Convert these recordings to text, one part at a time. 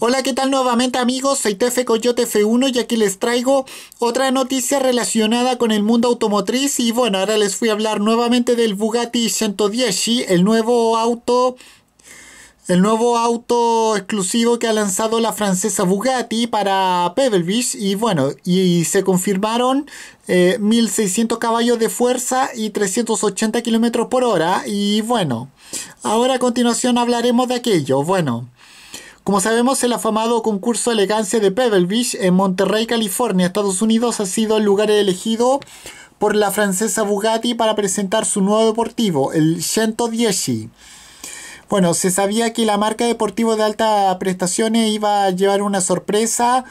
Hola, ¿qué tal nuevamente amigos? Soy TF Coyote F1 y aquí les traigo otra noticia relacionada con el mundo automotriz y bueno, ahora les fui a hablar nuevamente del Bugatti 110, el nuevo auto el nuevo auto exclusivo que ha lanzado la francesa Bugatti para Pebble Beach y bueno, y, se confirmaron 1600 eh, caballos de fuerza y 380 kilómetros por hora y bueno, ahora a continuación hablaremos de aquello, bueno. Como sabemos, el afamado concurso de elegancia de Pebble Beach en Monterrey, California, Estados Unidos, ha sido el lugar elegido por la francesa Bugatti para presentar su nuevo deportivo, el 110. Bueno, se sabía que la marca deportivo de alta prestaciones iba a llevar una sorpresa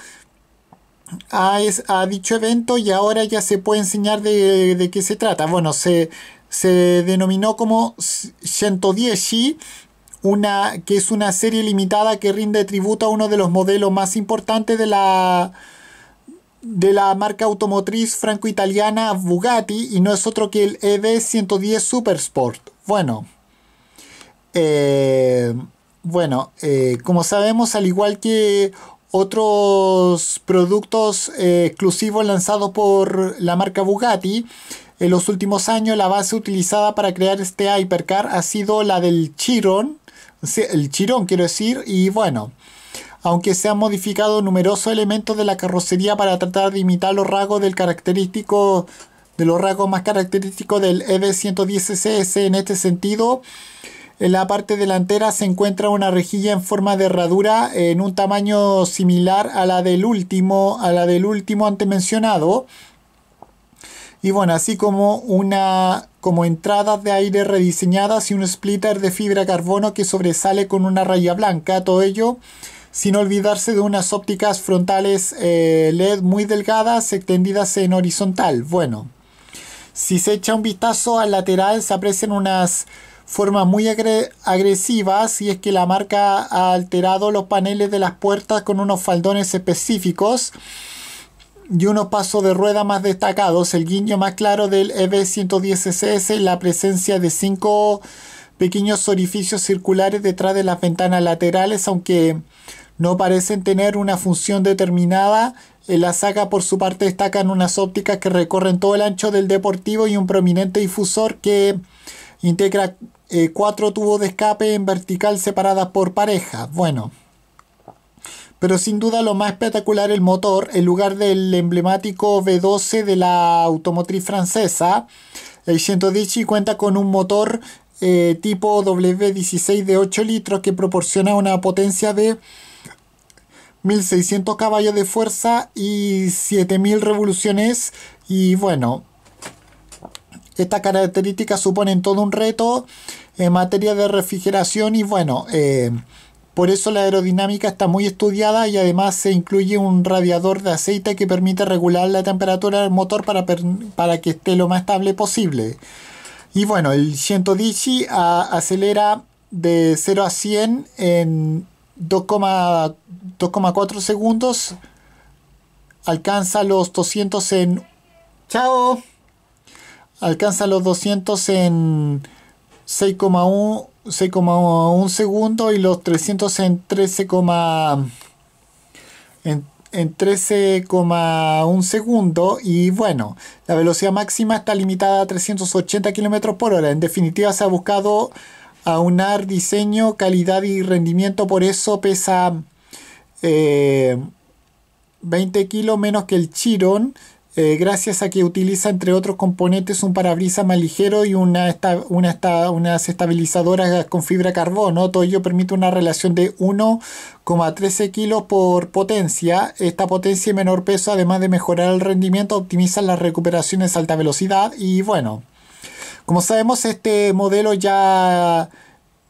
a, dicho evento y ahora ya se puede enseñar de, qué se trata. Bueno, se, se denominó como 110 una, que es una serie limitada que rinde tributo a uno de los modelos más importantes de la, de la marca automotriz franco-italiana Bugatti y no es otro que el ED 110 Supersport. Bueno, eh, bueno, eh, como sabemos, al igual que otros productos eh, exclusivos lanzados por la marca Bugatti, en los últimos años la base utilizada para crear este hypercar ha sido la del Chiron, el chirón quiero decir, y bueno, aunque se han modificado numerosos elementos de la carrocería para tratar de imitar los rasgos del característico de los rasgos más característicos del ED110CS en este sentido. En la parte delantera se encuentra una rejilla en forma de herradura en un tamaño similar a la del último, a la del último antes mencionado y bueno, así como una como entradas de aire rediseñadas y un splitter de fibra carbono que sobresale con una raya blanca, todo ello sin olvidarse de unas ópticas frontales eh, LED muy delgadas extendidas en horizontal. Bueno, si se echa un vistazo al lateral se aprecian unas formas muy agresivas y es que la marca ha alterado los paneles de las puertas con unos faldones específicos y unos pasos de rueda más destacados. El guiño más claro del EB110SS la presencia de cinco pequeños orificios circulares detrás de las ventanas laterales, aunque no parecen tener una función determinada. En la saga por su parte destacan unas ópticas que recorren todo el ancho del deportivo y un prominente difusor que integra eh, cuatro tubos de escape en vertical separadas por parejas. Bueno, pero sin duda lo más espectacular el motor, en lugar del emblemático V12 de la automotriz francesa, el 110 cuenta con un motor eh, tipo W16 de 8 litros que proporciona una potencia de 1600 caballos de fuerza y 7000 revoluciones y bueno estas características suponen todo un reto en materia de refrigeración y bueno eh, por eso la aerodinámica está muy estudiada y además se incluye un radiador de aceite que permite regular la temperatura del motor para, para que esté lo más estable posible. Y bueno, el 110 acelera de 0 a 100 en 2,4 segundos. Alcanza los 200 en... ¡Chao! Alcanza los 200 en 6,1 6,1 segundo y los 300 en 13, en, 13,1 segundo y bueno, la velocidad máxima está limitada a 380 km por hora. En definitiva se ha buscado aunar diseño, calidad y rendimiento, por eso pesa 20 eh, kilos menos que el Chiron eh, gracias a que utiliza entre otros componentes un parabrisas más ligero y una unas estabilizadoras con fibra carbono. Todo ello permite una relación de 1,13 kilos por potencia. Esta potencia y menor peso, además de mejorar el rendimiento, optimizan las recuperaciones a alta velocidad. Y bueno, como sabemos, este modelo ya,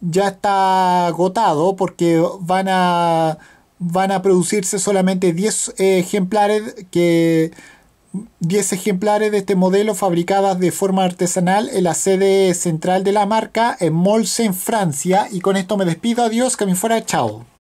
ya está agotado porque van a van a producirse solamente 10 ejemplares que 10 ejemplares de este modelo fabricadas de forma artesanal en la sede central de la marca en Molsen, Francia. Y con esto me despido. Adiós, que me fuera. Chao.